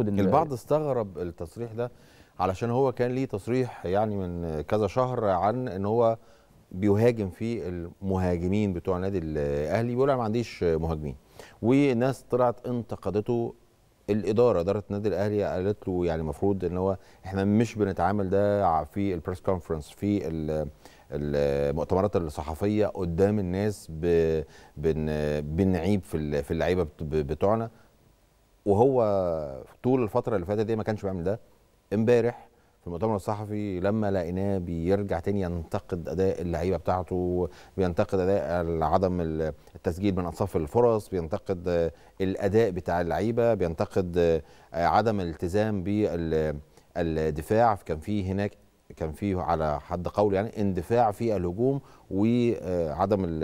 البعض استغرب التصريح ده علشان هو كان ليه تصريح يعني من كذا شهر عن ان هو بيهاجم في المهاجمين بتوع النادي الاهلي بيقول انا ما عنديش مهاجمين وناس طلعت انتقدته الاداره اداره النادي الاهلي قالت له يعني المفروض ان هو احنا مش بنتعامل ده في البريس كونفرنس في المؤتمرات الصحفيه قدام الناس بنعيب في اللعيبه بتوعنا وهو طول الفتره اللي فاتت دي ما كانش بيعمل ده امبارح في المؤتمر الصحفي لما لقيناه بيرجع تاني ينتقد اداء اللعيبه بتاعته بينتقد اداء عدم التسجيل من انصاف الفرص بينتقد الاداء بتاع اللعيبه بينتقد عدم الالتزام بالدفاع كان في هناك كان فيه على حد قول يعني اندفاع في الهجوم وعدم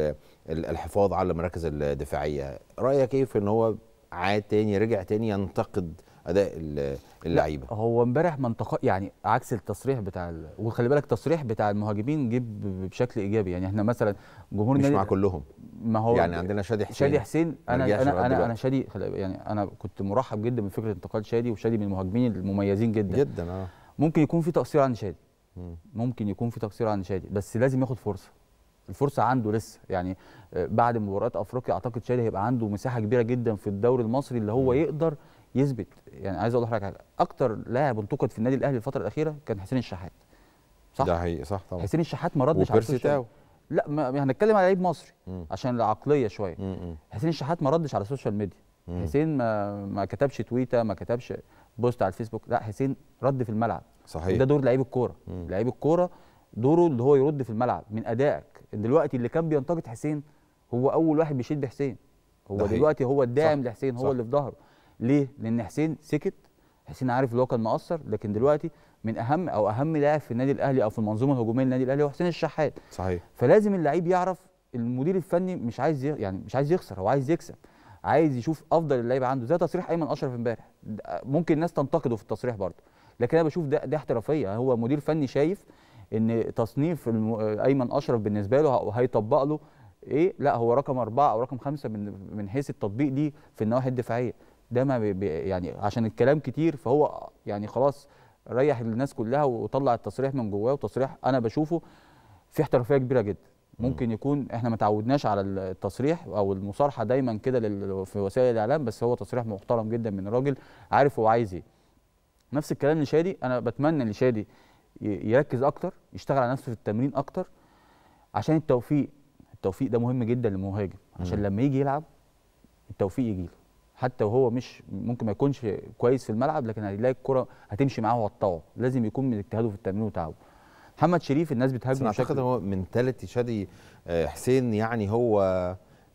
الحفاظ على المراكز الدفاعيه رايك ايه في ان هو عاد تاني رجع تاني ينتقد اداء اللعيبه هو امبارح ما انتقد يعني عكس التصريح بتاع ال... وخلي بالك التصريح بتاع المهاجمين جيب بشكل ايجابي يعني احنا مثلا جمهور مش مع كلهم ما هو يعني عندنا شادي حسين شادي حسين انا انا انا, أنا شادي يعني انا كنت مرحب جدا بفكره انتقاد شادي وشادي من المهاجمين المميزين جدا جدا اه ممكن يكون في تقصير عند شادي ممكن يكون في تقصير عند شادي بس لازم ياخد فرصه الفرصه عنده لسه يعني آه، بعد مباريات افريقيا اعتقد شادي هيبقى عنده مساحه كبيره جدا في الدوري المصري اللي هو يقدر يثبت يعني عايز اقول لحضرتك حاجه اكتر لاعب انتقد في النادي الاهلي الفتره الاخيره كان حسين الشحات صح ده حقيقي صح طبعا حسين الشحات ما ردش على السوشيال ميديا لا ما هنتكلم على لعيب مصري مم. عشان العقليه شويه حسين الشحات ما ردش على السوشيال ميديا مم. حسين ما ما كتبش تويته ما كتبش بوست على الفيسبوك لا حسين رد في الملعب صحيح ده دور لعيب الكوره لعيب الكوره دوره اللي هو يرد في الملعب من ادائك دلوقتي اللي كان بينتقد حسين هو اول واحد بيشيل بحسين هو دلوقتي هو الداعم لحسين هو صح. اللي في ظهره ليه لان حسين سكت حسين عارف اللي هو كان مقصر لكن دلوقتي من اهم او اهم لاعب في النادي الاهلي او في المنظومه الهجوميه للنادي الاهلي هو حسين الشحات صحيح فلازم اللعيب يعرف المدير الفني مش عايز يعني مش عايز يخسر هو عايز يكسب عايز يشوف افضل اللعيب عنده زي تصريح ايمن اشرف امبارح ممكن الناس تنتقده في التصريح برضه لكن انا بشوف ده ده احترافيه هو مدير فني شايف ان تصنيف ايمن اشرف بالنسبه له هيطبق له ايه لا هو رقم اربعه او رقم خمسه من من حيث التطبيق دي في النواحي الدفاعيه ده ما يعني عشان الكلام كتير فهو يعني خلاص ريح الناس كلها وطلع التصريح من جواه وتصريح انا بشوفه في احترافيه كبيره جدا ممكن يكون احنا ما تعودناش على التصريح او المصارحه دايما كده في وسائل الاعلام بس هو تصريح محترم جدا من راجل عارف هو عايز ايه نفس الكلام لشادي انا بتمنى لشادي يركز اكتر يشتغل على نفسه في التمرين اكتر عشان التوفيق التوفيق ده مهم جدا للمهاجم عشان لما يجي يلعب التوفيق يجي له حتى وهو مش ممكن ما يكونش كويس في الملعب لكن هيلاقي الكره هتمشي معاه وهتطوع لازم يكون من اجتهاده في التمرين وتعبه محمد شريف الناس بتهاجمه بشكل اعتقد هو منتاليتي شادي آه، حسين يعني هو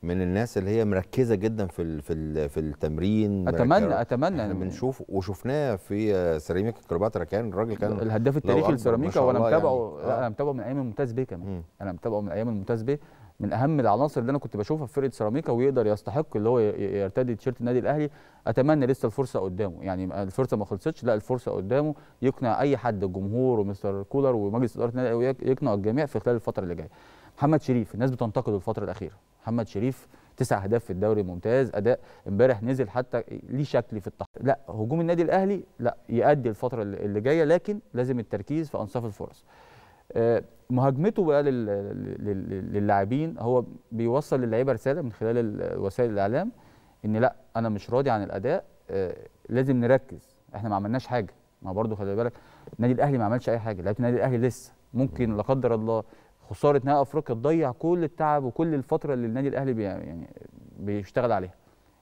من الناس اللي هي مركزه جدا في الـ في الـ في التمرين اتمنى اتمنى احنا بنشوف وشفناه في سيراميكا كرباترا كان الراجل كان الهداف التاريخي لسيراميكا وانا متابعه يعني. آه. انا متابعه من ايام الممتاز بيه كمان انا متابعه من ايام الممتاز بيه من اهم العناصر اللي انا كنت بشوفها في فرقه سيراميكا ويقدر يستحق اللي هو يرتدي تيشيرت النادي الاهلي اتمنى لسه الفرصه قدامه يعني الفرصه ما خلصتش لا الفرصه قدامه يقنع اي حد الجمهور ومستر كولر ومجلس اداره النادي يقنع الجميع في خلال الفتره اللي جايه محمد شريف الناس بتنتقده الفتره الاخيره محمد شريف تسع اهداف في الدوري ممتاز اداء امبارح نزل حتى ليه شكل في التحقيق لا هجوم النادي الاهلي لا يؤدي الفتره اللي جايه لكن لازم التركيز في انصاف الفرص آه، مهاجمته بقى للاعبين هو بيوصل للعيبه رساله من خلال وسائل الاعلام ان لا انا مش راضي عن الاداء آه، لازم نركز احنا ما عملناش حاجه ما برضو خلي بالك النادي الاهلي ما عملش اي حاجه لعيبه النادي الاهلي لسه ممكن لا قدر الله خساره نهائي افريقيا تضيع كل التعب وكل الفتره اللي النادي الاهلي بي يعني بيشتغل عليها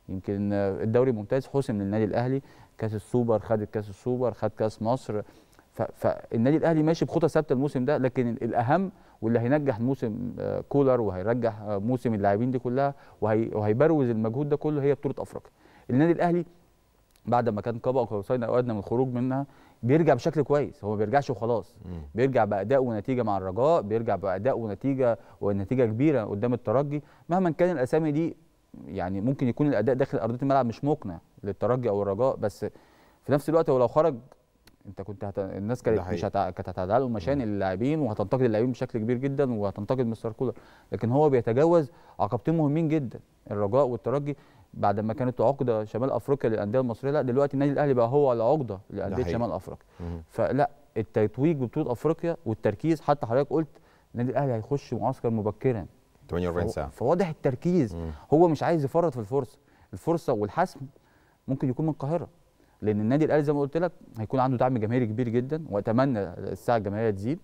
يمكن الدوري ممتاز حسم للنادي الاهلي كاس السوبر خد كاس السوبر خد كاس مصر فالنادي الاهلي ماشي بخطى ثابته الموسم ده لكن الاهم واللي هينجح موسم آه، كولر وهيرجح آه، موسم اللاعبين دي كلها وهيبروز المجهود ده كله هي بطوله افريقيا النادي الاهلي بعد ما كان قاب قوسين او ادنى من الخروج منها بيرجع بشكل كويس هو ما بيرجعش وخلاص بيرجع باداء ونتيجه مع الرجاء بيرجع باداء ونتيجه ونتيجه كبيره قدام الترجي مهما كان الاسامي دي يعني ممكن يكون الاداء داخل ارضيه الملعب مش مقنع للترجي او الرجاء بس في نفس الوقت هو لو خرج انت كنت هت... الناس كانت مش هت... كانت هتعدل مشان اللاعبين وهتنتقد اللاعبين بشكل كبير جدا وهتنتقد مستر كولر لكن هو بيتجاوز عقبتين مهمين جدا الرجاء والترجي بعد ما كانت عقده شمال افريقيا للانديه المصريه لا دلوقتي النادي الاهلي بقى هو العقده لانديه شمال افريقيا فلا التتويج ببطوله افريقيا والتركيز حتى حضرتك قلت النادي الاهلي هيخش معسكر مبكرا 48 ساعه فواضح التركيز مم. هو مش عايز يفرط في الفرصه الفرصه والحسم ممكن يكون من القاهره لان النادي الاهلي زي ما قلت لك هيكون عنده دعم جماهيري كبير جدا واتمنى الساعه الجماهيريه تزيد